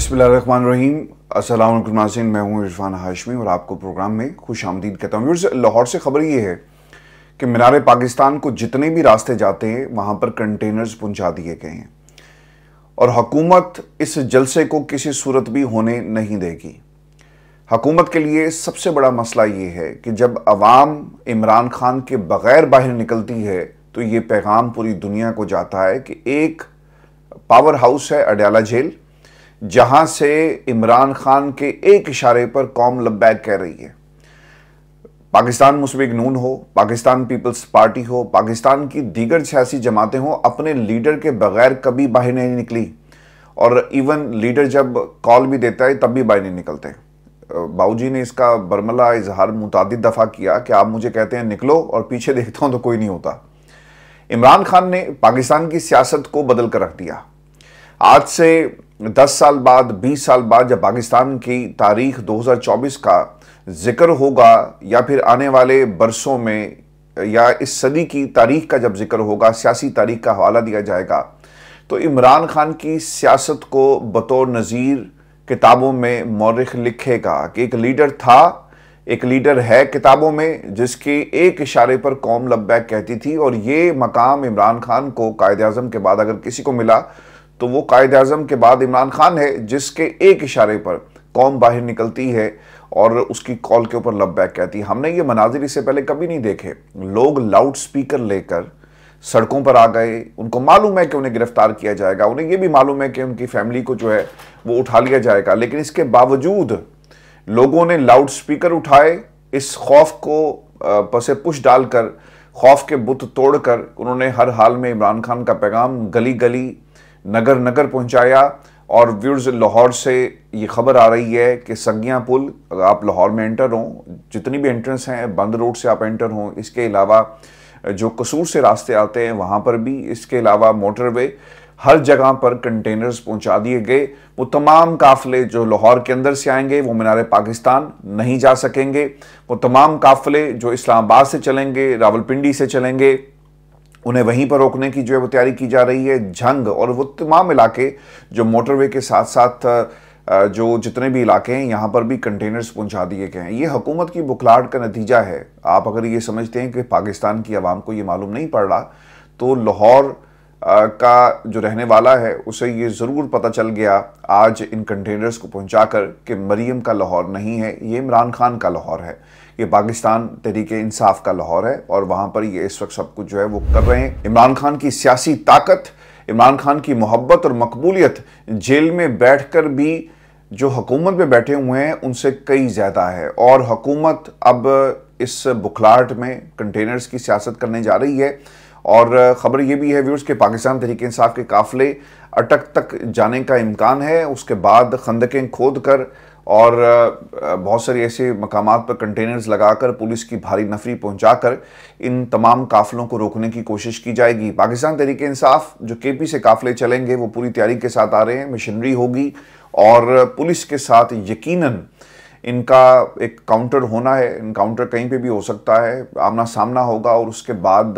बिस्मिल्लाम असलम नासिन मैं हूँ इरफान हाशमी और आपको प्रोग्राम में खुश आमदीद कहता हूँ लाहौर से खबर ये है कि मीनार पाकिस्तान को जितने भी रास्ते जाते हैं वहाँ पर कंटेनर्स पहुँचा दिए गए हैं और हकूमत इस जलसे को किसी सूरत भी होने नहीं देगी हकूमत के लिए सबसे बड़ा मसला ये है कि जब आवाम इमरान खान के बग़ैर बाहर निकलती है तो ये पैगाम पूरी दुनिया को जाता है कि एक पावर हाउस है अडयाला जेल जहां से इमरान खान के एक इशारे पर कौम लब्बैक कह रही है पाकिस्तान मुस्बिक नून हो पाकिस्तान पीपल्स पार्टी हो पाकिस्तान की दीगर सियासी जमातें हो अपने लीडर के बगैर कभी बाहर नहीं निकली और इवन लीडर जब कॉल भी देता है तब भी बाहर नहीं निकलते जी ने इसका बर्मला इजहार मुतद दफ़ा किया कि आप मुझे कहते हैं निकलो और पीछे देखता हूँ तो कोई नहीं होता इमरान खान ने पाकिस्तान की सियासत को बदल कर रख दिया आज से 10 साल बाद 20 साल बाद जब पाकिस्तान की तारीख 2024 का जिक्र होगा या फिर आने वाले बरसों में या इस सदी की तारीख का जब जिक्र होगा सियासी तारीख का हवाला दिया जाएगा तो इमरान खान की सियासत को बतौर नज़ीर किताबों में मौरख लिखेगा कि एक लीडर था एक लीडर है किताबों में जिसके एक इशारे पर कौम लब्बैक कहती थी और ये मकाम इमरान खान को कायद अजम के बाद अगर किसी को मिला तो वो कायद अजम के बाद इमरान खान है जिसके एक इशारे पर कौम बाहर निकलती है और उसकी कॉल के ऊपर लब बैक कहती है हमने ये मनाजिर इससे पहले कभी नहीं देखे लोग लाउड स्पीकर लेकर सड़कों पर आ गए उनको मालूम है कि उन्हें गिरफ्तार किया जाएगा उन्हें यह भी मालूम है कि उनकी फैमिली को जो है वो उठा लिया जाएगा लेकिन इसके बावजूद लोगों ने लाउड स्पीकर उठाए इस खौफ को पसे पुश डालकर खौफ के बुत तोड़कर उन्होंने हर हाल में इमरान खान का पैगाम गली गली नगर नगर पहुंचाया और व्यूर्स लाहौर से ये खबर आ रही है कि संज्ञा पुल अगर आप लाहौर में एंटर हों जितनी भी एंट्रेंस हैं बंद रोड से आप एंटर हों इसके अलावा जो कसूर से रास्ते आते हैं वहाँ पर भी इसके अलावा मोटरवे हर जगह पर कंटेनर्स पहुंचा दिए गए वो तमाम काफ़िले जो लाहौर के अंदर से आएंगे वो मीनार पाकिस्तान नहीं जा सकेंगे वो तमाम काफ़िले जो इस्लामाबाद से चलेंगे रावलपिंडी से चलेंगे उन्हें वहीं पर रोकने की जो है वो तैयारी की जा रही है झंग और वो तमाम इलाके जो मोटरवे के साथ साथ जो जितने भी इलाके हैं यहाँ पर भी कंटेनर्स पहुँचा दिए गए हैं ये हुकूमत की बुखलाट का नतीजा है आप अगर ये समझते हैं कि पाकिस्तान की आवाम को ये मालूम नहीं पड़ रहा तो लाहौर का जो रहने वाला है उसे ये ज़रूर पता चल गया आज इन कंटेनर्स को पहुंचाकर कि मरीम का लाहौर नहीं है ये इमरान खान का लाहौर है ये पाकिस्तान तहरीक इंसाफ का लाहौर है और वहाँ पर ये इस वक्त सब कुछ जो है वो कर रहे हैं इमरान खान की सियासी ताकत इमरान खान की मोहब्बत और मकबूलियत जेल में बैठ कर भी जो हकूमत में बैठे हुए हैं उनसे कई ज़्यादा है और हकूमत अब इस बुखलाहट में कंटेनर्स की सियासत करने जा रही है और ख़बर ये भी है व्यूर्स कि पाकिस्तान तरीके इंसाफ के काफ़िले अटक तक जाने का इम्कान है उसके बाद खंदकें खोद कर और बहुत सारे ऐसे मकाम पर कंटेनर्स लगाकर पुलिस की भारी नफरी पहुंचाकर इन तमाम काफ़िलों को रोकने की कोशिश की जाएगी पाकिस्तान तरीके इंसाफ जो के पी से काफ़िले चलेंगे वो पूरी तैयारी के साथ आ रहे हैं मशीनरी होगी और पुलिस के साथ यकीन इनका एक काउंटर होना है इनकाउंटर कहीं पे भी हो सकता है आमना सामना होगा और उसके बाद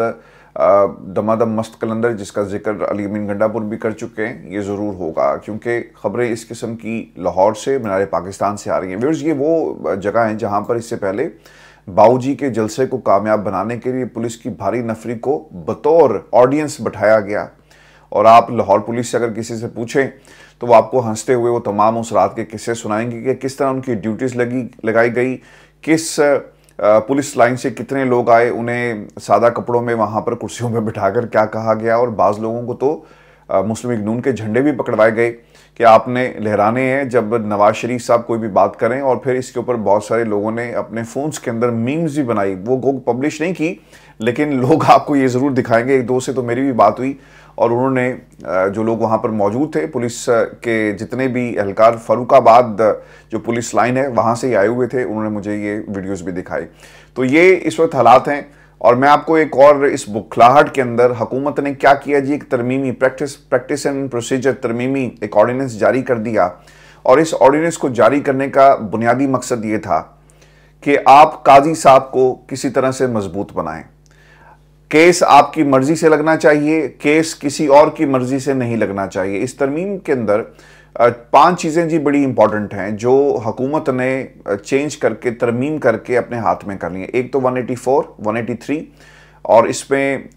दमादम मस्त कलंदर जिसका जिक्र अली अमीन गंडापुर भी कर चुके हैं ये ज़रूर होगा क्योंकि ख़बरें इस किस्म की लाहौर से मीनार पाकिस्तान से आ रही हैं व्यवर्स ये वो जगह हैं जहाँ पर इससे पहले बाऊजी के जलसे को कामयाब बनाने के लिए पुलिस की भारी नफरी को बतौर ऑडियंस बैठाया गया और आप लाहौर पुलिस से अगर किसी से पूछें तो वो आपको हंसते हुए वो तमाम उस रात के किस्से सुनाएंगे कि किस तरह उनकी ड्यूटीज़ लगी लगाई गई किस पुलिस लाइन से कितने लोग आए उन्हें सादा कपड़ों में वहाँ पर कुर्सियों में बिठाकर क्या कहा गया और बाज़ लोगों को तो मुस्लिम इग्नून के झंडे भी पकड़वाए गए कि आपने लहराने हैं जब नवाज शरीफ साहब कोई भी बात करें और फिर इसके ऊपर बहुत सारे लोगों ने अपने फ़ोन्स के अंदर मीम्स भी बनाई वो गो पब्लिश नहीं की लेकिन लोग आपको ये ज़रूर दिखाएंगे एक दो से तो मेरी भी बात हुई और उन्होंने जो लोग वहाँ पर मौजूद थे पुलिस के जितने भी एहलकार फरुखाबाद जो पुलिस लाइन है वहाँ से ही आए हुए थे उन्होंने मुझे ये वीडियोस भी दिखाई तो ये इस वक्त हालात हैं और मैं आपको एक और इस बुखलाहट के अंदर हुकूमत ने क्या किया जी एक तरमीमी प्रैक्टिस प्रैक्टिस एंड प्रोसीजर तरमीमी एक ऑर्डीनेंस जारी कर दिया और इस ऑर्डीनेंस को जारी करने का बुनियादी मकसद ये था कि आप काजी साहब को किसी तरह से मजबूत बनाएं केस आपकी मर्जी से लगना चाहिए केस किसी और की मर्जी से नहीं लगना चाहिए इस तरमीम के अंदर पांच चीज़ें जी बड़ी इंपॉर्टेंट हैं जो हुकूमत ने चेंज करके तरमीम करके अपने हाथ में कर ली है एक तो 184, 183 और इसमें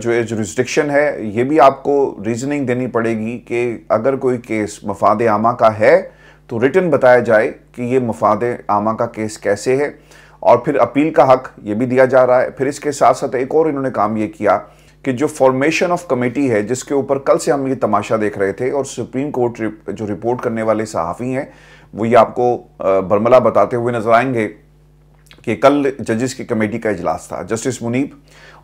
जो रिस्ट्रिक्शन है ये भी आपको रीजनिंग देनी पड़ेगी कि अगर कोई केस मफाद आमा का है तो रिटर्न बताया जाए कि ये मफाद आमा का केस कैसे है और फिर अपील का हक ये भी दिया जा रहा है फिर इसके साथ साथ एक और इन्होंने काम ये किया कि जो फॉर्मेशन ऑफ कमेटी है जिसके ऊपर कल से हम ये तमाशा देख रहे थे और सुप्रीम कोर्ट जो रिपोर्ट करने वाले सहाफ़ी हैं वो ये आपको बर्मला बताते हुए नजर आएंगे कि कल जजिस की कमेटी का इजलास था जस्टिस मुनीब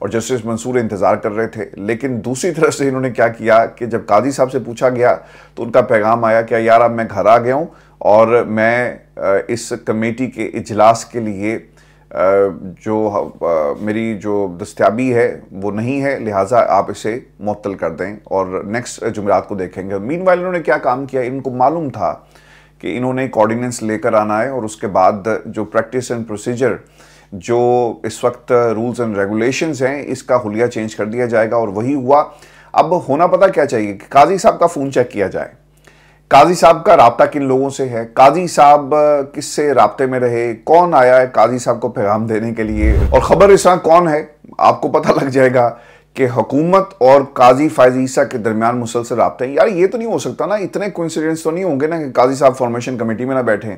और जस्टिस मंसूर इंतज़ार कर रहे थे लेकिन दूसरी तरफ से इन्होंने क्या किया कि जब काजी साहब से पूछा गया तो उनका पैगाम आया कि यार अब मैं घर आ गया हूँ और मैं इस कमेटी के इजलास के लिए जो मेरी जो दस्तियाबी है वो नहीं है लिहाजा आप इसे मअतल कर दें और नेक्स्ट जुमेरात को देखेंगे मीन वाइल इन्होंने क्या काम किया इनको मालूम था कि इन्होंने एक ऑर्डीनेंस लेकर आना है और उसके बाद जो प्रैक्टिस एंड प्रोसीजर जो इस वक्त रूल्स एंड रेगुलेशंस हैं इसका हुलिया चेंज कर दिया जाएगा और वही हुआ अब होना पता क्या चाहिए कि काजी साहब का फ़ोन चेक किया जाए काजी साहब का रबता किन लोगों से है काजी साहब किससे रबते में रहे कौन आया है काजी साहब को पैगाम देने के लिए और ख़बर इस कौन है आपको पता लग जाएगा कि हुकूमत और काजी फायज ईसा के दरमियान मुसलसल रबते हैं यार ये तो नहीं हो सकता ना इतने कोइंसिडेंस तो नहीं होंगे ना कि काजी साहब फॉर्मेशन कमेटी में ना बैठे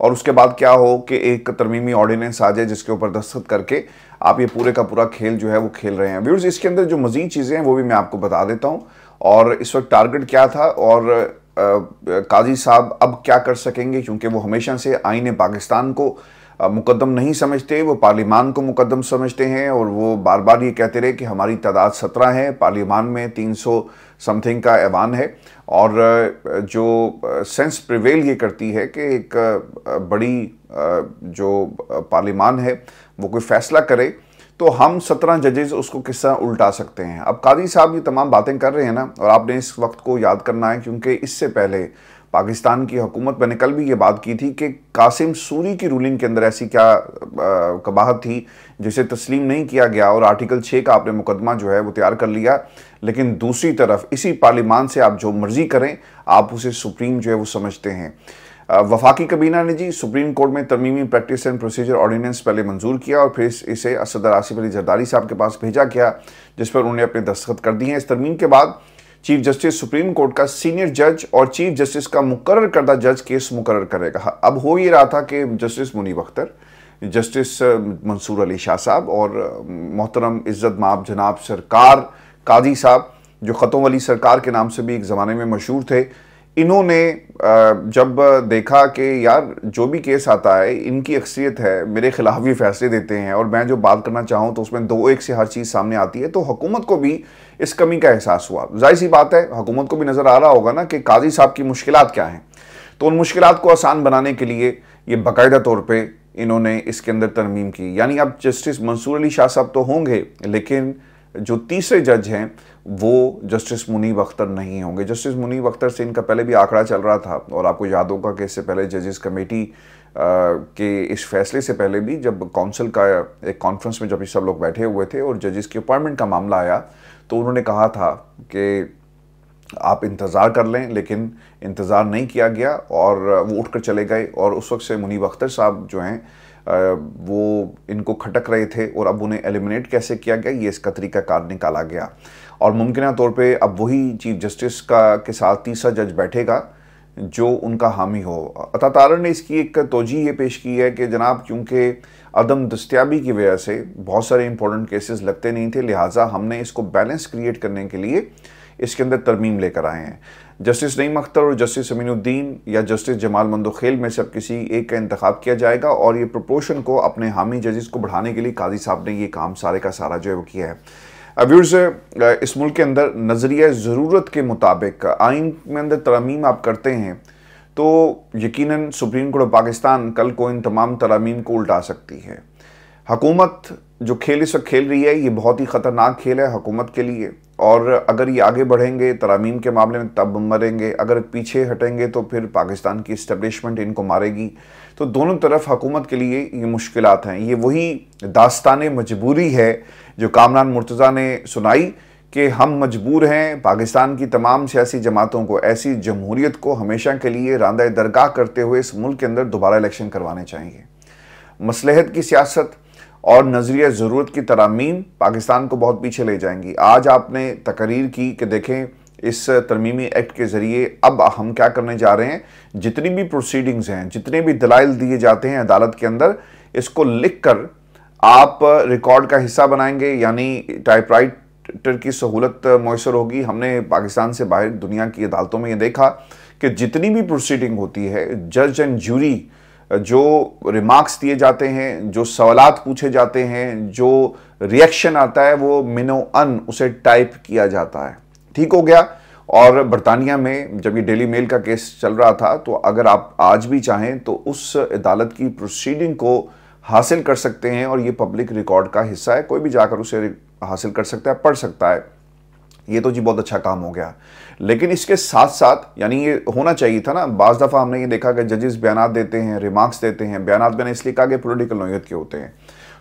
और उसके बाद क्या हो कि एक तरमीमी ऑर्डिनेंस आ जाए जिसके ऊपर दस्तखत करके आप ये पूरे का पूरा खेल जो है वो खेल रहे हैं व्यूर्स इसके अंदर जो मज़ीद चीज़ें हैं वो भी मैं आपको बता देता हूँ और इस वक्त टारगेट क्या था और काजी साहब अब क्या कर सकेंगे क्योंकि वो हमेशा से आइन पाकिस्तान को मुकदम नहीं समझते वो पार्लिमान को मुकदम समझते हैं और वो बार बार ये कहते रहे कि हमारी तादाद सत्रह है पार्लिमान में तीन सौ समथिंग का ऐवान है और जो सेंस प्रिवेल ये करती है कि एक बड़ी जो पार्लिमान है वो कोई फैसला करे तो हम सत्रह जजेस उसको किस तरह उल्टा सकते हैं अब कादी साहब ये तमाम बातें कर रहे हैं ना और आपने इस वक्त को याद करना है क्योंकि इससे पहले पाकिस्तान की हुकूमत मैंने कल भी ये बात की थी कि कासिम सूरी की रूलिंग के अंदर ऐसी क्या कबाहत थी जिसे तस्लीम नहीं किया गया और आर्टिकल छः का आपने मुकदमा जो है वो तैयार कर लिया लेकिन दूसरी तरफ इसी पार्लिमान से आप जो मर्ज़ी करें आप उसे सुप्रीम जो है वो समझते हैं वफाकी कबीना ने जी सुप्रीम कोर्ट में तरमीमी प्रैक्टिस एंड प्रोसीजर ऑर्डिनेंस पहले मंजूर किया और फिर इसे असदर आसिफ अली जरदारी साहब के पास भेजा गया जिस पर उन्होंने अपने दस्तखत कर दिए हैं इस तरमीम के बाद चीफ जस्टिस सुप्रीम कोर्ट का सीनियर जज और चीफ जस्टिस का मुकर करदा जज केस मुकर करेगा हाँ, अब हो ये रहा था कि जस्टिस मुनीब अख्तर जस्टिस मंसूर अली शाह साहब और मोहतरम इज़्ज़त माब जनाब सरकार काजी साहब जो ख़तों वाली सरकार के नाम से भी एक ज़माने में मशहूर थे इन्होंने जब देखा कि यार जो भी केस आता है इनकी अक्सरियत है मेरे ख़िलाफ़ भी फैसले देते हैं और मैं जो बात करना चाहूँ तो उसमें दो एक से हर चीज़ सामने आती है तो हुकूमत को भी इस कमी का एहसास हुआ जाहिर सी बात है हुकूमत को भी नज़र आ रहा होगा ना कि काजी साहब की मुश्किल क्या हैं तो उन मुश्किल को आसान बनाने के लिए ये बाकायदा तौर पर इन्होंने इसके अंदर तरमीम की यानी अब जस्टिस मंसूर अली शाह साहब तो होंगे लेकिन जो तीसरे जज हैं वो जस्टिस मुनीब अख्तर नहीं होंगे जस्टिस मुनीब अख्तर से इनका पहले भी आंकड़ा चल रहा था और आपको याद होगा कि इससे पहले जजेस कमेटी के इस फैसले से पहले भी जब काउंसिल का एक कॉन्फ्रेंस में जब सब लोग बैठे हुए थे और जजेस की अपॉइंटमेंट का मामला आया तो उन्होंने कहा था कि आप इंतज़ार कर लें लेकिन इंतज़ार नहीं किया गया और वो कर चले गए और उस वक्त से मुनीब अख्तर साहब जो हैं वो इनको खटक रहे थे और अब उन्हें एलिमिनेट कैसे किया गया ये इसका तरीका कार निकाला गया और मुमकिन तौर पे अब वही चीफ जस्टिस का के साथ तीसरा जज बैठेगा जो उनका हामी हो अता तारण ने इसकी एक तोजी ये पेश की है कि जनाब क्योंकि अदम दस्तियाबी की वजह से बहुत सारे इंपॉर्टेंट केसेस लगते नहीं थे लिहाजा हमने इसको बैलेंस क्रिएट करने के लिए इसके अंदर तरमीम लेकर आए हैं जस्टिस नईम अख्तर और जस्टिस अमीनुद्दीन या जस्टिस जमाल मंदोखेल में से अब किसी एक का इंतखा किया जाएगा और ये प्रपोशन को अपने हामी जजिस को बढ़ाने के लिए काजी साहब ने ये काम सारे का सारा जो है वो किया है व्यूर्स इस मुल्क के अंदर नज़रिया ज़रूरत के मुताबिक आइन में अंदर तरमीम आप करते हैं तो यकीनन सुप्रीम कोर्ट ऑफ पाकिस्तान कल को इन तमाम तरामीम को उल्टा सकती है हकूमत जो खेल इस वक्त खेल रही है ये बहुत ही ख़तरनाक खेल है हकूमत के लिए और अगर ये आगे बढ़ेंगे तरामीम के मामले में तब मरेंगे अगर पीछे हटेंगे तो फिर पाकिस्तान की इस्टबलिशमेंट इनको मारेगी तो दोनों तरफ हकूमत के लिए ये मुश्किल हैं ये वही दास्तान मजबूरी है जो कामरान मुर्तज़ा ने सुनाई कि हम मजबूर हैं पाकिस्तान की तमाम सियासी जमातों को ऐसी जमहूरीत को हमेशा के लिए रांदा दरगाह करते हुए इस मुल्क के अंदर दोबारा इलेक्शन करवाने चाहिए मसलहत की सियासत और नज़रिया ज़रूरत की तरामीम पाकिस्तान को बहुत पीछे ले जाएंगी आज आपने तकरीर की कि देखें इस तरमीमी एक्ट के ज़रिए अब हम क्या करने जा रहे हैं जितनी भी प्रोसीडिंग्स हैं जितने भी दलाइल दिए जाते हैं अदालत के अंदर इसको लिख कर आप रिकॉर्ड का हिस्सा बनाएंगे यानी टाइपराइटर की सहूलत मैसर होगी हमने पाकिस्तान से बाहर दुनिया की अदालतों में ये देखा कि जितनी भी प्रोसीडिंग होती है जज एंड जूरी जो रिमार्क्स दिए जाते हैं जो सवालत पूछे जाते हैं जो रिएक्शन आता है वो मिनो अन उसे टाइप किया जाता है ठीक हो गया और बरतानिया में जब ये डेली मेल का केस चल रहा था तो अगर आप आज भी चाहें तो उस अदालत की प्रोसीडिंग को हासिल कर सकते हैं और ये पब्लिक रिकॉर्ड का हिस्सा है कोई भी जाकर उसे हासिल कर सकता है पढ़ सकता है ये तो जी बहुत अच्छा काम हो गया लेकिन इसके साथ साथ यानी ये होना चाहिए था ना बाज़ दफ़ा हमने ये देखा कि जजेस बयान देते हैं रिमार्क्स देते हैं बयान मैंने इसलिए कहा कि पोलिटिकल नोयत के होते हैं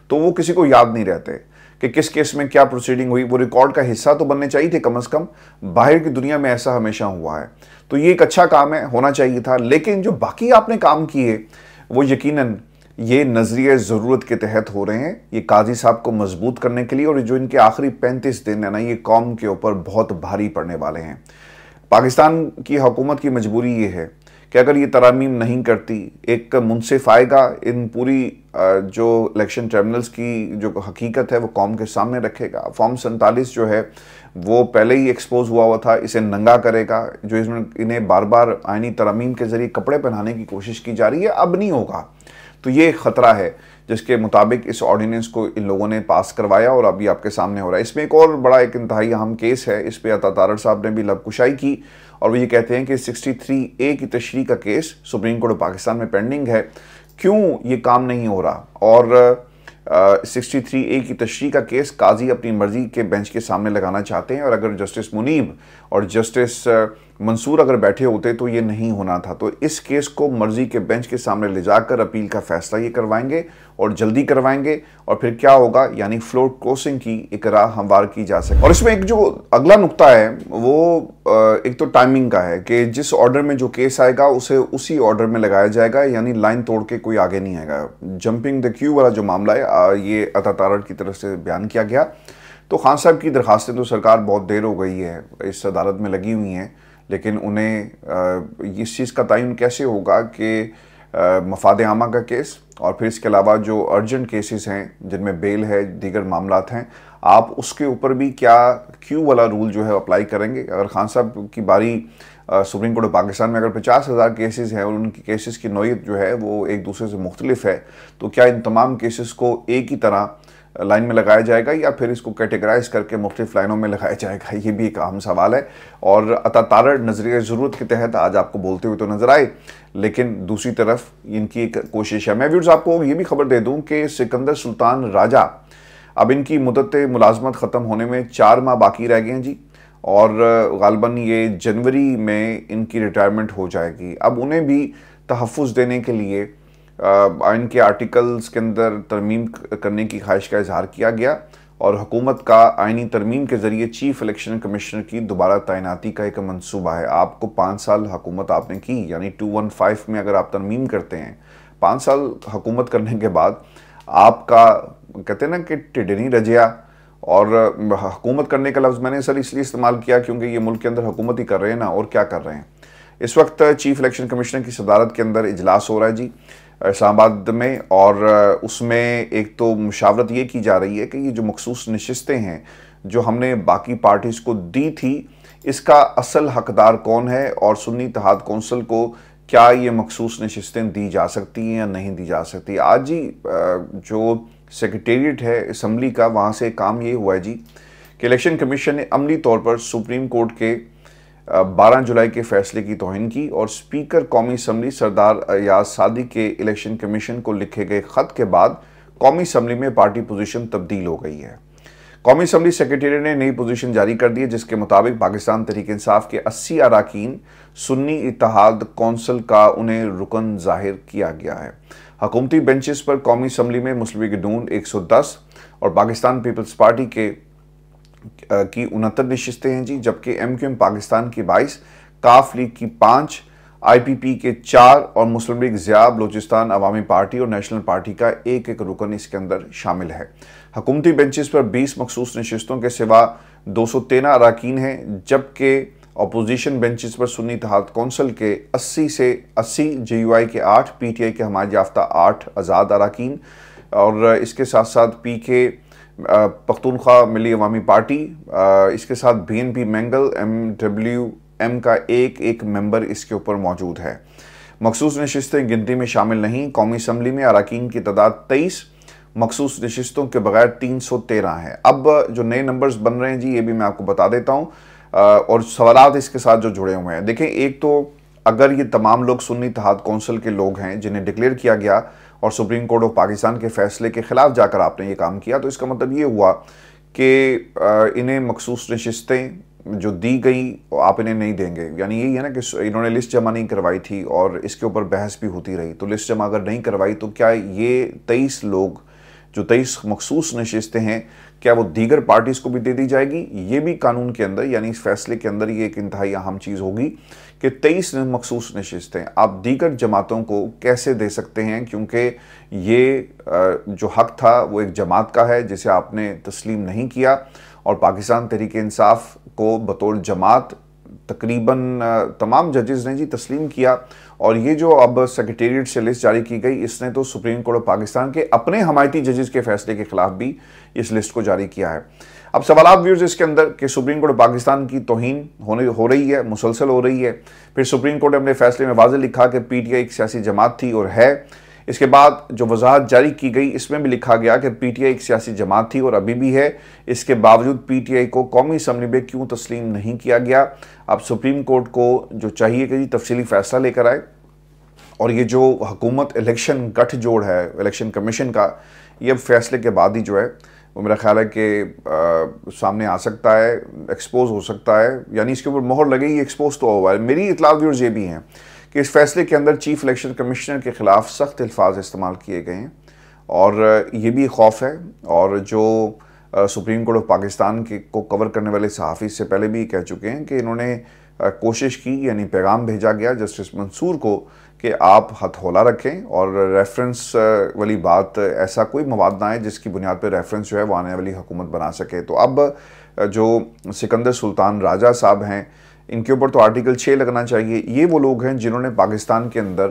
तो वो किसी को याद नहीं रहते कि किस केस में क्या प्रोसीडिंग हुई वो रिकॉर्ड का हिस्सा तो बनने चाहिए थे कम अज कम बाहर की दुनिया में ऐसा हमेशा हुआ है तो ये एक अच्छा काम है होना चाहिए था लेकिन जो बाकी आपने काम किए वो यकीनन ये नज़रिए ज़रूरत के तहत हो रहे हैं ये काजी साहब को मजबूत करने के लिए और जो इनके आखिरी पैंतीस दिन है ना ये कौम के ऊपर बहुत भारी पड़ने वाले हैं पाकिस्तान की हुकूमत की मजबूरी ये है कि अगर ये तरामीम नहीं करती एक मुनसिफ आएगा इन पूरी जो इलेक्शन ट्रिब्यूनल्स की जो हकीकत है वो कौम के सामने रखेगा फॉर्म सैंतालीस जो है वो पहले ही एक्सपोज हुआ हुआ था इसे नंगा करेगा जो इसमें इन्हें बार बार आइनी तरामीम के ज़रिए कपड़े पहनाने की कोशिश की जा रही है अब नहीं होगा तो ये ख़तरा है जिसके मुताबिक इस ऑर्डिनेंस को इन लोगों ने पास करवाया और अभी आपके सामने हो रहा है इसमें एक और बड़ा एक इंतहाई अहम केस है इस पर अता तारण साहब ने भी लबकुशाई की और वो ये कहते हैं कि 63 ए की तशरी का case supreme court of Pakistan में पेंडिंग है क्यों ये काम नहीं हो रहा और सिक्सटी थ्री ए की तशरी का केस काजी अपनी मर्जी के बेंच के सामने लगाना चाहते हैं और अगर जस्टिस मुनीब और जस्टिस मंसूर अगर बैठे होते तो ये नहीं होना था तो इस केस को मर्जी के बेंच के सामने ले जाकर अपील का फैसला ये करवाएंगे और जल्दी करवाएंगे और फिर क्या होगा यानी फ्लोर क्रॉसिंग की इकरा हमवार की जा सके और इसमें एक जो अगला नुकता है वो एक तो टाइमिंग का है कि जिस ऑर्डर में जो केस आएगा उसे उसी ऑर्डर में लगाया जाएगा यानी लाइन तोड़ के कोई आगे नहीं आएगा जंपिंग द क्यू वाला जो मामला है ये अता की तरफ से बयान किया गया तो खान साहब की दरखास्तें तो सरकार बहुत देर हो गई है इस अदालत में लगी हुई हैं लेकिन उन्हें इस चीज़ का तयन कैसे होगा कि मफाद आमा का केस और फिर इसके अलावा जो अर्जेंट केसेस हैं जिनमें बेल है दीगर मामला हैं आप उसके ऊपर भी क्या क्यू वाला रूल जो है अप्लाई करेंगे अगर खान साहब की बारी सुप्रीम कोर्ट ऑफ पाकिस्तान में अगर पचास हज़ार केसेज़ हैं और उनकी केसेस की नोयत जो है वो एक दूसरे से मुख्तलिफ है तो क्या इन तमाम केसेस को एक ही तरह लाइन में लगाया जाएगा या फिर इसको कैटेगराइज करके मुख्तफ लाइनों में लगाया जाएगा ये भी एक अहम सवाल है और अतार नज़रिए ज़रूरत के तहत आज आपको बोलते हुए तो नज़र आए लेकिन दूसरी तरफ इनकी एक कोशिश है मैं व्यूर्स आपको ये भी खबर दे दूँ कि सिकंदर सुल्तान राजा अब इनकी मुदत मुलाजमत ख़त्म होने में चार माह बाकी रह गए हैं जी और गालबा ये जनवरी में इनकी रिटायरमेंट हो जाएगी अब उन्हें भी तहफ़ देने के लिए आइन के आर्टिकल्स के अंदर तरमीम करने की ख्वाहिश का इजहार किया गया और हुकूमत का आइनी तरमीम के ज़रिए चीफ इलेक्शन कमिश्नर की दोबारा तैनाती का एक मनसूबा है आपको पाँच साल हुकूमत आपने की यानी टू वन फाइव में अगर आप तरमीम करते हैं पाँच साल हुकूमत करने के बाद आपका कहते हैं ना कि टिड नहीं रजिया और हुकूमत करने का लफ्ज़ मैंने सर इसलिए इस्तेमाल किया क्योंकि ये मुल्क के अंदर हुकूमत ही कर रहे हैं ना और क्या कर रहे हैं इस वक्त चीफ इलेक्शन कमिश्नर की सदारत के अंदर इजलास हो रहा है जी इस्लामाबाद में और उसमें एक तो मुशावरत ये की जा रही है कि ये जो मखसूस नशस्तें हैं जो हमने बाकी पार्टीज़ को दी थी इसका असल हकदार कौन है और सुन्नी तहाद कौंसिल को क्या ये मखसूस नशस्तें दी जा सकती हैं या नहीं दी जा सकती आज जी जो सेक्रटेरिएट है इसम्बली का वहाँ से काम ये हुआ है जी कि इलेक्शन कमीशन ने अमली तौर पर सुप्रीम कोर्ट के 12 जुलाई के फैसले की तोहन की और स्पीकर कौमी असम्बली सरदार याज सादी के इलेक्शन कमीशन को लिखे गए ख़त के बाद कौमी असम्बली में पार्टी पोजीशन तब्दील हो गई है कौमी असम्बली सेक्रेटरी ने नई पोजीशन जारी कर दी है जिसके मुताबिक पाकिस्तान तहरीक इंसाफ के 80 अरकान सुन्नी इतिहाद कौंसल का उन्हें रुकन जाहिर किया गया है हकूमती बेंचेस पर कौमी असम्बली में मुस्लिम एक नून दस और पाकिस्तान पीपल्स पार्टी के की उनहत्तर नशस्तें हैं जी जबकि एम क्यू एम पाकिस्तान की बाईस काफ लीग की पाँच पी के चार और मुस्लिम लीग ज़िया बलोचिस्तान अवामी पार्टी और नेशनल पार्टी का एक एक रुकन इसके अंदर शामिल है हकूमती बेंचेस पर बीस मखसूस नशस्तों के सिवा दो सौ तेरह अरकान हैं जबकि अपोजिशन बेंचेस पर सुन्नी तहाद कौंसल के अस्सी से अस्सी जे यू आई के आठ पी टी आई के हमारे याफ्ता आठ आज़ाद अरकान और इसके साथ साथ पी के पख्तूनख्वा मिली अवामी पार्टी इसके साथ B N P Mengal M W M का एक एक मेंबर इसके ऊपर मौजूद है मखसूस नशस्तें गिनती में शामिल नहीं कौमी असम्बली में अरकान की तादाद तेईस मखसूस नशस्तों के बगैर तीन सौ तेरह है अब जो नए नंबर्स बन रहे हैं जी ये भी मैं आपको बता देता हूँ और सवाल इसके साथ जो जुड़े हुए हैं देखें एक तो अगर ये तमाम लोग सुन्नी तहत कौंसिल के लोग हैं जिन्हें डिक्लेयर किया गया और सुप्रीम कोर्ट ऑफ पाकिस्तान के फैसले के ख़िलाफ़ जाकर आपने ये काम किया तो इसका मतलब ये हुआ कि इन्हें मखसूस नशस्तें जो दी गई आप इन्हें नहीं देंगे यानी यही है ना कि इन्होंने लिस्ट जमा नहीं करवाई थी और इसके ऊपर बहस भी होती रही तो लिस्ट जमा अगर नहीं करवाई तो क्या ये तेईस लोग जो तेईस मखसूस नशस्तें हैं क्या वो दीगर पार्टीज़ को भी दे दी जाएगी ये भी कानून के अंदर यानी इस फैसले के अंदर ये एक इंतहाई अहम चीज़ होगी कि तेईस मखसूस नशस्तें आप दीगर जमातों को कैसे दे सकते हैं क्योंकि ये जो हक था वो एक जमात का है जिसे आपने तस्लीम नहीं किया और पाकिस्तान तहरीक इंसाफ को बतौर जमात तकरीबन तमाम जजेस ने जी तस्लीम किया और ये जो अब सेक्रेटेरिएट से लिस्ट जारी की गई इसने तो सुप्रीम कोर्ट ऑफ पाकिस्तान के अपने हमायती जजेस के फैसले के खिलाफ भी इस लिस्ट को जारी किया है अब सवाल आप व्यूज इसके अंदर कि सुप्रीम कोर्ट ऑफ पाकिस्तान की तोहन होने हो रही है मुसलसल हो रही है फिर सुप्रीम कोर्ट ने अपने फैसले में वाजे लिखा कि पी टी आई एक सियासी जमात थी और है इसके बाद जो वजाहत जारी की गई इसमें भी लिखा गया कि पी टी आई एक सियासी जमात थी और अभी भी है इसके बावजूद पी टी आई को कौमी असम्बली में क्यों तस्लीम नहीं किया गया अब सुप्रीम कोर्ट को जो चाहिए कि तफसीली फ़ैसला लेकर आए और ये जो हुकूमत इलेक्शन गठजोड़ है इलेक्शन कमीशन का ये अब फैसले के बाद ही जो है वो मेरा ख्याल है कि आ, सामने आ सकता है एक्सपोज हो सकता है यानी इसके ऊपर मोहर लगे ही एक्सपोज तो हुआ है मेरी इतला व्यूर्स ये भी हैं कि इस फैसले के अंदर चीफ इलेक्शन कमिश्नर के ख़िलाफ़ सख्त अल्फाज इस्तेमाल किए गए हैं और ये भी खौफ है और जो सुप्रीम कोर्ट ऑफ पाकिस्तान के को कवर करने वाले सहाफ़ी इससे पहले भी कह चुके हैं कि इन्होंने कोशिश की यानी पैगाम भेजा गया जस्टिस मंसूर को कि आप हथौला रखें और रेफरेंस वाली बात ऐसा कोई मवाद ना है जिसकी बुनियाद पर रेफरेंस जो है वो आने वाली हुकूमत बना सके तो अब जो सिकंदर सुल्तान राजा साहब हैं इनके ऊपर तो आर्टिकल छः लगना चाहिए ये वो लोग हैं जिन्होंने पाकिस्तान के अंदर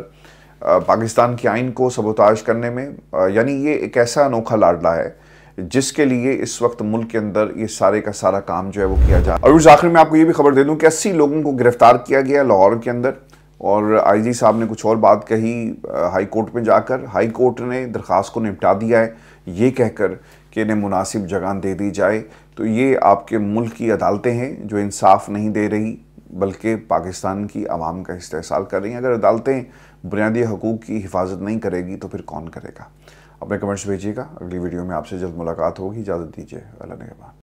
पाकिस्तान के आइन को सबोताज करने में यानी ये एक ऐसा अनोखा लाडला है जिसके लिए इस वक्त मुल्क के अंदर ये सारे का सारा काम जो है वो किया जा और उस आखिर में आपको ये भी खबर दे दूँ कि अस्सी लोगों को गिरफ्तार किया गया लाहौर के अंदर और आईजी साहब ने कुछ और बात कही हाई कोर्ट में जाकर हाई कोर्ट ने दरख्वास्त को निपटा दिया है ये कहकर कि इन्हें मुनासिब जगह दे दी जाए तो ये आपके मुल्क की अदालतें हैं जो इंसाफ नहीं दे रही बल्कि पाकिस्तान की आवाम का इस्तेसाल कर रही हैं अगर अदालतें बुनियादी हकूक़ की हिफाजत नहीं करेगी तो फिर कौन करेगा अपने कमेंट्स भेजिएगा अगली वीडियो में आपसे जल्द मुलाकात होगी इजाज़त दीजिए अल्लाह ने